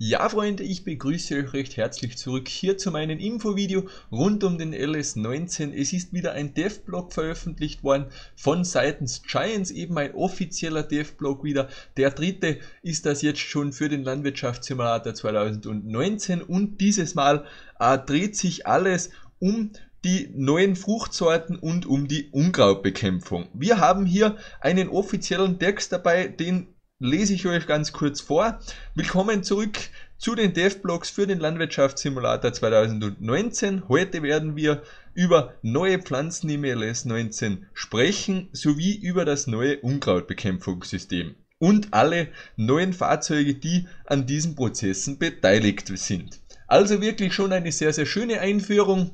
Ja Freunde, ich begrüße euch recht herzlich zurück hier zu meinem Infovideo rund um den LS19. Es ist wieder ein Dev-Blog veröffentlicht worden von seitens Giants, eben ein offizieller Dev-Blog wieder. Der dritte ist das jetzt schon für den Landwirtschaftssimulator 2019 und dieses Mal äh, dreht sich alles um die neuen Fruchtsorten und um die Unkrautbekämpfung. Wir haben hier einen offiziellen Text dabei, den lese ich euch ganz kurz vor. Willkommen zurück zu den DevBlogs für den Landwirtschaftssimulator 2019. Heute werden wir über neue Pflanzen im e LS 19 sprechen, sowie über das neue Unkrautbekämpfungssystem und alle neuen Fahrzeuge, die an diesen Prozessen beteiligt sind. Also wirklich schon eine sehr, sehr schöne Einführung.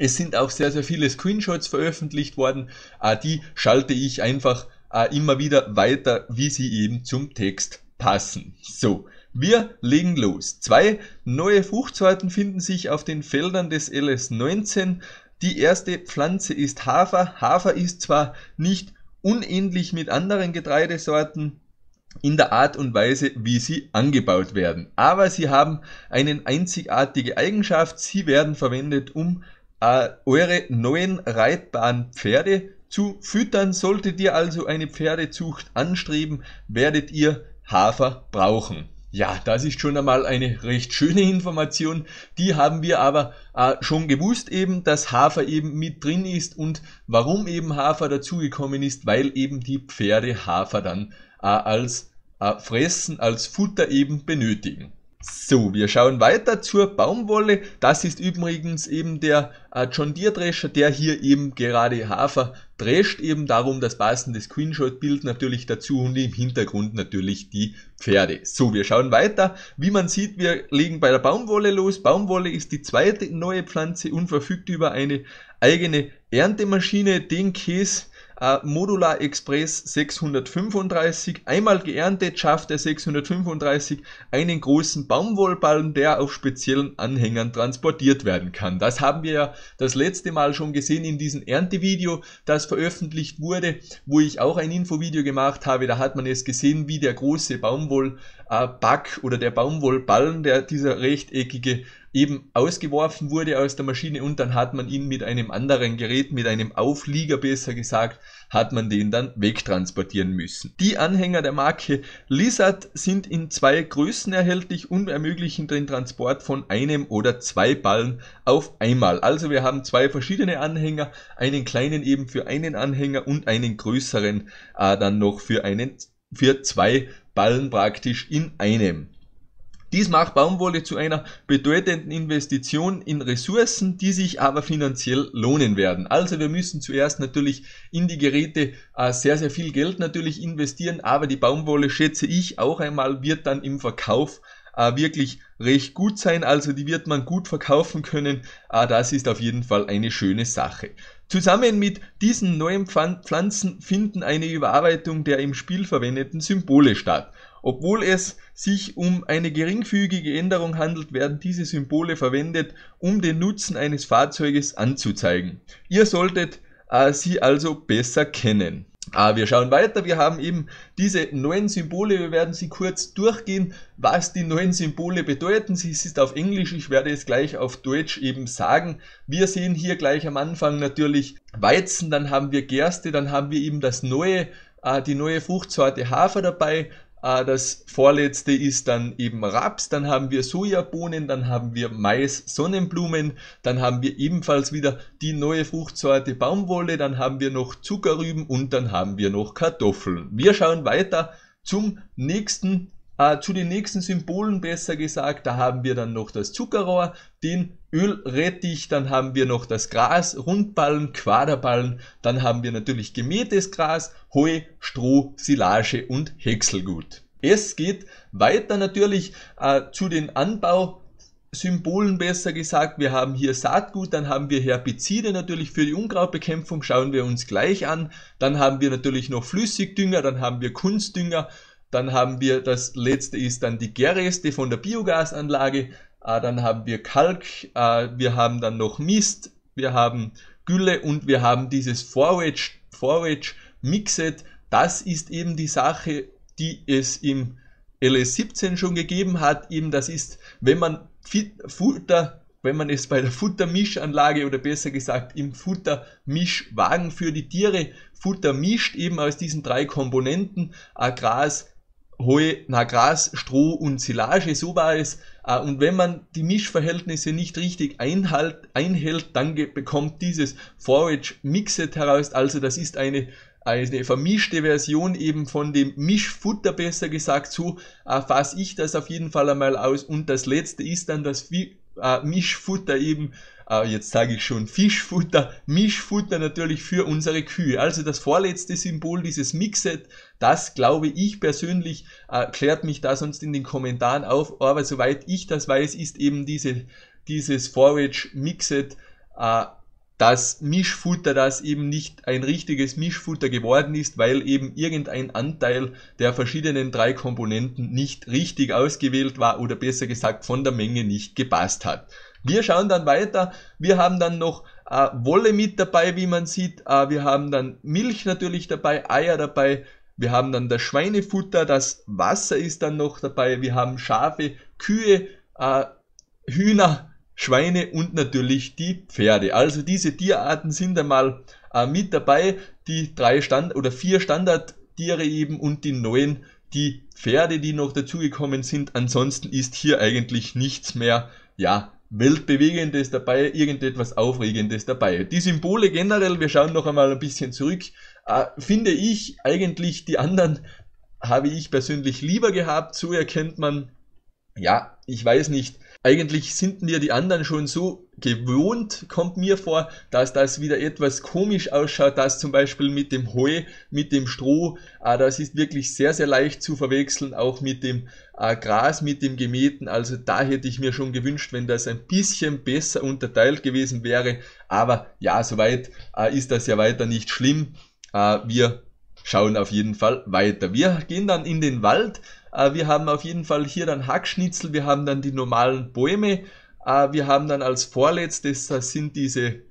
Es sind auch sehr, sehr viele Screenshots veröffentlicht worden. Ah, die schalte ich einfach äh, immer wieder weiter, wie sie eben zum Text passen. So. Wir legen los. Zwei neue Fruchtsorten finden sich auf den Feldern des LS19. Die erste Pflanze ist Hafer. Hafer ist zwar nicht unendlich mit anderen Getreidesorten in der Art und Weise, wie sie angebaut werden, aber sie haben eine einzigartige Eigenschaft. Sie werden verwendet, um äh, eure neuen reitbaren Pferde zu füttern. Solltet ihr also eine Pferdezucht anstreben, werdet ihr Hafer brauchen. Ja, das ist schon einmal eine recht schöne Information. Die haben wir aber äh, schon gewusst eben, dass Hafer eben mit drin ist und warum eben Hafer dazugekommen ist, weil eben die Pferde Hafer dann äh, als äh, Fressen, als Futter eben benötigen. So, wir schauen weiter zur Baumwolle. Das ist übrigens eben der äh, John Deere Drescher, der hier eben gerade Hafer drescht. Eben darum das passende Screenshot-Bild natürlich dazu und im Hintergrund natürlich die Pferde. So, wir schauen weiter. Wie man sieht, wir legen bei der Baumwolle los. Baumwolle ist die zweite neue Pflanze und verfügt über eine eigene Erntemaschine. Den Käse äh, Modular Express 635, einmal geerntet, schafft der 635 einen großen Baumwollballen, der auf speziellen Anhängern transportiert werden kann. Das haben wir ja das letzte Mal schon gesehen in diesem Erntevideo, das veröffentlicht wurde, wo ich auch ein Infovideo gemacht habe. Da hat man es gesehen, wie der große Baumwollback äh, oder der Baumwollballen, der dieser rechteckige eben ausgeworfen wurde aus der Maschine und dann hat man ihn mit einem anderen Gerät, mit einem Auflieger besser gesagt, hat man den dann wegtransportieren müssen. Die Anhänger der Marke Lizard sind in zwei Größen erhältlich und ermöglichen den Transport von einem oder zwei Ballen auf einmal. Also wir haben zwei verschiedene Anhänger, einen kleinen eben für einen Anhänger und einen größeren äh, dann noch für einen für zwei Ballen praktisch in einem. Dies macht Baumwolle zu einer bedeutenden Investition in Ressourcen, die sich aber finanziell lohnen werden. Also wir müssen zuerst natürlich in die Geräte äh, sehr, sehr viel Geld natürlich investieren, aber die Baumwolle, schätze ich, auch einmal wird dann im Verkauf äh, wirklich recht gut sein. Also die wird man gut verkaufen können. Äh, das ist auf jeden Fall eine schöne Sache. Zusammen mit diesen neuen Pflanzen finden eine Überarbeitung der im Spiel verwendeten Symbole statt. Obwohl es sich um eine geringfügige Änderung handelt, werden diese Symbole verwendet, um den Nutzen eines Fahrzeuges anzuzeigen. Ihr solltet äh, sie also besser kennen. Ah, wir schauen weiter. Wir haben eben diese neuen Symbole. Wir werden sie kurz durchgehen, was die neuen Symbole bedeuten. Sie ist auf Englisch. Ich werde es gleich auf Deutsch eben sagen. Wir sehen hier gleich am Anfang natürlich Weizen, dann haben wir Gerste, dann haben wir eben das neue, äh, die neue Fruchtsorte Hafer dabei. Äh, das vorletzte ist dann eben Raps, dann haben wir Sojabohnen, dann haben wir Mais, Sonnenblumen, dann haben wir ebenfalls wieder die neue Fruchtsorte Baumwolle, dann haben wir noch Zuckerrüben und dann haben wir noch Kartoffeln. Wir schauen weiter zum nächsten äh, zu den nächsten Symbolen besser gesagt, da haben wir dann noch das Zuckerrohr, den Ölrettich, dann haben wir noch das Gras, Rundballen, Quaderballen, dann haben wir natürlich gemähtes Gras, Heu, Stroh, Silage und Häckselgut. Es geht weiter natürlich äh, zu den Anbau Symbolen besser gesagt. Wir haben hier Saatgut, dann haben wir Herbizide natürlich für die Unkrautbekämpfung, schauen wir uns gleich an. Dann haben wir natürlich noch Flüssigdünger, dann haben wir Kunstdünger dann haben wir, das letzte ist dann die Gärreste von der Biogasanlage. Ah, dann haben wir Kalk, ah, wir haben dann noch Mist, wir haben Gülle und wir haben dieses Forage, Mixed. Das ist eben die Sache, die es im LS17 schon gegeben hat. Eben das ist, wenn man Futter, wenn man es bei der Futtermischanlage oder besser gesagt im Futtermischwagen für die Tiere Futter mischt, eben aus diesen drei Komponenten, ah, Gras, Heu, na Gras, Stroh und Silage, so war es. Äh, und wenn man die Mischverhältnisse nicht richtig einhalt, einhält, dann bekommt dieses Forage Mixed heraus. Also das ist eine, eine vermischte Version eben von dem Mischfutter, besser gesagt. So äh, fasse ich das auf jeden Fall einmal aus. Und das letzte ist dann das äh, Mischfutter eben äh, jetzt sage ich schon Fischfutter, Mischfutter natürlich für unsere Kühe. Also das vorletzte Symbol, dieses Mixet, das glaube ich persönlich, äh, klärt mich da sonst in den Kommentaren auf, aber soweit ich das weiß, ist eben diese, dieses Forage Mixet äh, das Mischfutter, das eben nicht ein richtiges Mischfutter geworden ist, weil eben irgendein Anteil der verschiedenen drei Komponenten nicht richtig ausgewählt war oder besser gesagt von der Menge nicht gepasst hat. Wir schauen dann weiter. Wir haben dann noch äh, Wolle mit dabei, wie man sieht. Äh, wir haben dann Milch natürlich dabei, Eier dabei. Wir haben dann das Schweinefutter, das Wasser ist dann noch dabei. Wir haben Schafe, Kühe, äh, Hühner, Schweine und natürlich die Pferde. Also diese Tierarten sind einmal äh, mit dabei. Die drei Stand oder vier Standardtiere eben und die neuen die Pferde, die noch dazugekommen sind. Ansonsten ist hier eigentlich nichts mehr ja, Weltbewegendes dabei, irgendetwas Aufregendes dabei. Die Symbole generell, wir schauen noch einmal ein bisschen zurück, äh, finde ich eigentlich die anderen habe ich persönlich lieber gehabt. So erkennt man, ja, ich weiß nicht, eigentlich sind mir die anderen schon so gewohnt, kommt mir vor, dass das wieder etwas komisch ausschaut, dass zum Beispiel mit dem Heu, mit dem Stroh, äh, das ist wirklich sehr, sehr leicht zu verwechseln, auch mit dem äh, Gras, mit dem Gemähten. Also da hätte ich mir schon gewünscht, wenn das ein bisschen besser unterteilt gewesen wäre. Aber ja, soweit äh, ist das ja weiter nicht schlimm. Äh, wir schauen auf jeden Fall weiter. Wir gehen dann in den Wald. Äh, wir haben auf jeden Fall hier dann Hackschnitzel, wir haben dann die normalen Bäume, äh, wir haben dann als vorletztes, das äh, sind diese,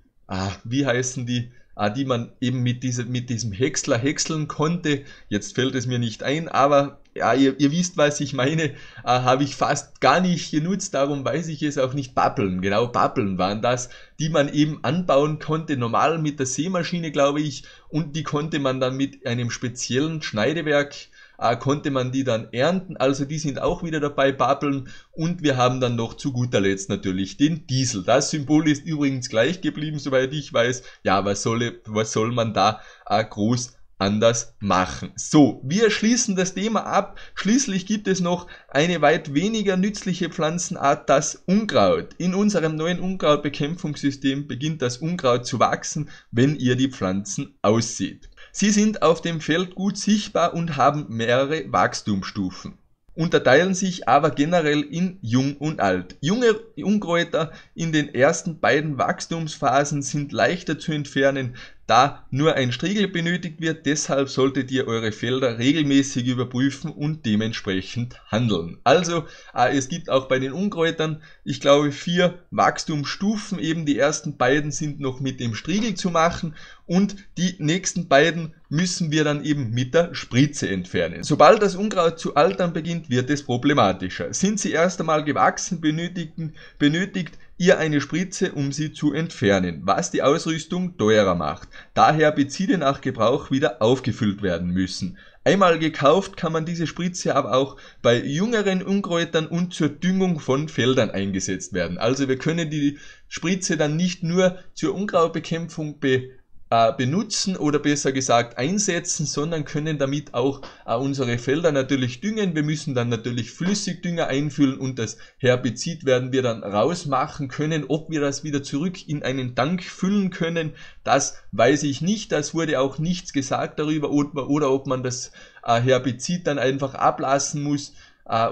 wie heißen die, die man eben mit, diese, mit diesem Häcksler häckseln konnte. Jetzt fällt es mir nicht ein, aber ja, ihr, ihr wisst, was ich meine, äh, habe ich fast gar nicht genutzt, darum weiß ich es auch nicht. Pappeln, genau, Pappeln waren das, die man eben anbauen konnte, normal mit der Seemaschine, glaube ich, und die konnte man dann mit einem speziellen Schneidewerk äh, konnte man die dann ernten. Also die sind auch wieder dabei, babbeln. Und wir haben dann noch zu guter Letzt natürlich den Diesel. Das Symbol ist übrigens gleich geblieben, soweit ich weiß. Ja, was soll, was soll man da äh, groß anders machen. So, wir schließen das Thema ab. Schließlich gibt es noch eine weit weniger nützliche Pflanzenart, das Unkraut. In unserem neuen Unkrautbekämpfungssystem beginnt das Unkraut zu wachsen, wenn ihr die Pflanzen aussieht. Sie sind auf dem Feld gut sichtbar und haben mehrere Wachstumsstufen. Unterteilen sich aber generell in Jung und Alt. Junge Unkräuter in den ersten beiden Wachstumsphasen sind leichter zu entfernen da nur ein Striegel benötigt wird, deshalb solltet ihr eure Felder regelmäßig überprüfen und dementsprechend handeln. Also, äh, es gibt auch bei den Unkräutern, ich glaube, vier Wachstumsstufen. Eben die ersten beiden sind noch mit dem Striegel zu machen und die nächsten beiden müssen wir dann eben mit der Spritze entfernen. Sobald das Unkraut zu altern beginnt, wird es problematischer. Sind sie erst einmal gewachsen, benötigen, benötigt ihr eine Spritze, um sie zu entfernen, was die Ausrüstung teurer macht. Daher beziehe nach Gebrauch wieder aufgefüllt werden müssen. Einmal gekauft kann man diese Spritze aber auch bei jüngeren Unkräutern und zur Düngung von Feldern eingesetzt werden. Also wir können die Spritze dann nicht nur zur Unkrautbekämpfung be äh, benutzen oder besser gesagt einsetzen, sondern können damit auch äh, unsere Felder natürlich düngen. Wir müssen dann natürlich Flüssigdünger einfüllen und das Herbizid werden wir dann rausmachen können. Ob wir das wieder zurück in einen Tank füllen können, das weiß ich nicht. Das wurde auch nichts gesagt darüber oder, oder ob man das äh, Herbizid dann einfach ablassen muss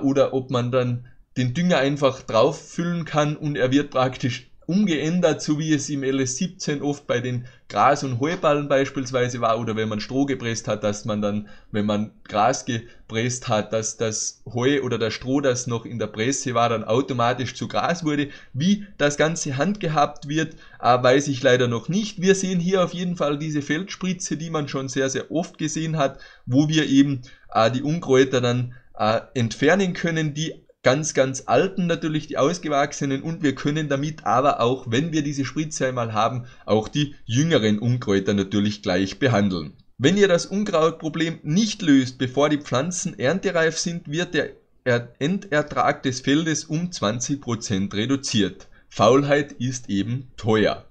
oder ob man dann den Dünger einfach drauf füllen kann und er wird praktisch umgeändert, so wie es im LS17 oft bei den Gras- und Heuballen beispielsweise war oder wenn man Stroh gepresst hat, dass man dann, wenn man Gras gepresst hat, dass das Heu oder das Stroh, das noch in der Presse war, dann automatisch zu Gras wurde. Wie das Ganze handgehabt wird, äh, weiß ich leider noch nicht. Wir sehen hier auf jeden Fall diese Feldspritze, die man schon sehr, sehr oft gesehen hat, wo wir eben äh, die Unkräuter dann äh, entfernen können, die ganz, ganz alten natürlich die ausgewachsenen und wir können damit aber auch, wenn wir diese Spritze einmal haben, auch die jüngeren Unkräuter natürlich gleich behandeln. Wenn ihr das Unkrautproblem nicht löst, bevor die Pflanzen erntereif sind, wird der Endertrag des Feldes um 20% reduziert. Faulheit ist eben teuer.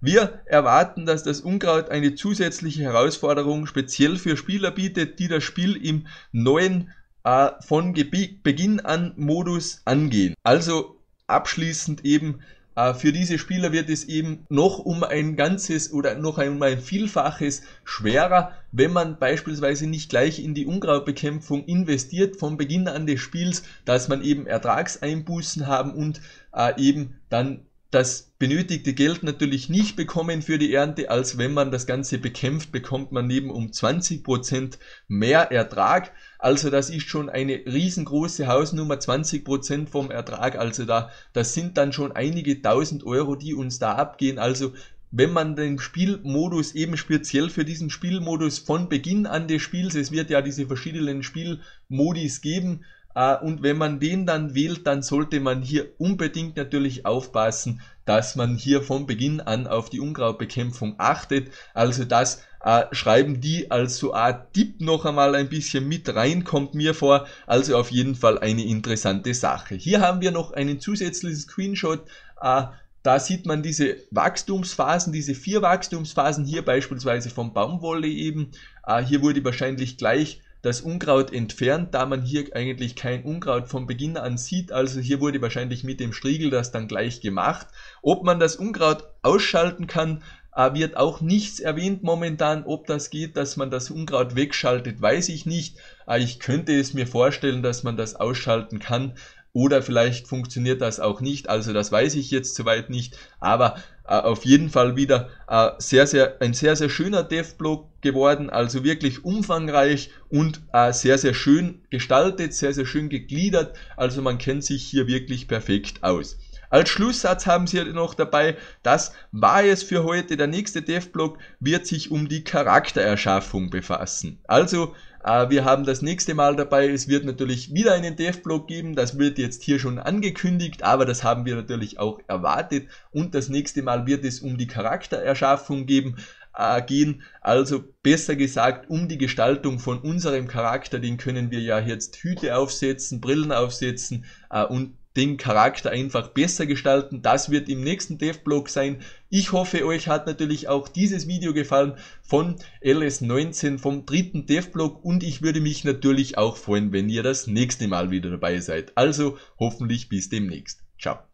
Wir erwarten, dass das Unkraut eine zusätzliche Herausforderung speziell für Spieler bietet, die das Spiel im neuen äh, von Ge Beginn an Modus angehen. Also abschließend eben äh, für diese Spieler wird es eben noch um ein ganzes oder noch um ein Vielfaches schwerer, wenn man beispielsweise nicht gleich in die Unkrautbekämpfung investiert von Beginn an des Spiels, dass man eben Ertragseinbußen haben und äh, eben dann das benötigte Geld natürlich nicht bekommen für die Ernte, als wenn man das Ganze bekämpft, bekommt man neben um 20% mehr Ertrag. Also das ist schon eine riesengroße Hausnummer, 20% vom Ertrag. Also da, das sind dann schon einige tausend Euro, die uns da abgehen. Also wenn man den Spielmodus eben speziell für diesen Spielmodus von Beginn an des Spiels, es wird ja diese verschiedenen Spielmodis geben, äh, und wenn man den dann wählt, dann sollte man hier unbedingt natürlich aufpassen, dass man hier von Beginn an auf die Unkrautbekämpfung achtet. Also das äh, schreiben die als so Art Tipp noch einmal ein bisschen mit rein, kommt mir vor. Also auf jeden Fall eine interessante Sache. Hier haben wir noch einen zusätzlichen Screenshot. Äh, da sieht man diese Wachstumsphasen, diese vier Wachstumsphasen hier beispielsweise vom Baumwolle eben. Äh, hier wurde wahrscheinlich gleich das Unkraut entfernt, da man hier eigentlich kein Unkraut von Beginn an sieht. Also hier wurde wahrscheinlich mit dem Striegel das dann gleich gemacht. Ob man das Unkraut ausschalten kann, äh, wird auch nichts erwähnt momentan. Ob das geht, dass man das Unkraut wegschaltet, weiß ich nicht. Äh, ich könnte es mir vorstellen, dass man das ausschalten kann oder vielleicht funktioniert das auch nicht. Also das weiß ich jetzt soweit nicht, aber äh, auf jeden Fall wieder äh, sehr, sehr, ein sehr, sehr schöner Dev-Blog geworden, also wirklich umfangreich und äh, sehr, sehr schön gestaltet, sehr, sehr schön gegliedert. Also man kennt sich hier wirklich perfekt aus. Als Schlusssatz haben sie noch dabei, das war es für heute. Der nächste Dev-Blog wird sich um die Charaktererschaffung befassen. Also äh, wir haben das nächste Mal dabei. Es wird natürlich wieder einen Dev-Blog geben. Das wird jetzt hier schon angekündigt, aber das haben wir natürlich auch erwartet. Und das nächste Mal wird es um die Charaktererschaffung geben äh, gehen. Also besser gesagt, um die Gestaltung von unserem Charakter, den können wir ja jetzt Hüte aufsetzen, Brillen aufsetzen äh, und den Charakter einfach besser gestalten. Das wird im nächsten Dev-Blog sein. Ich hoffe, euch hat natürlich auch dieses Video gefallen von LS19 vom dritten Dev-Blog und ich würde mich natürlich auch freuen, wenn ihr das nächste Mal wieder dabei seid. Also hoffentlich bis demnächst. Ciao.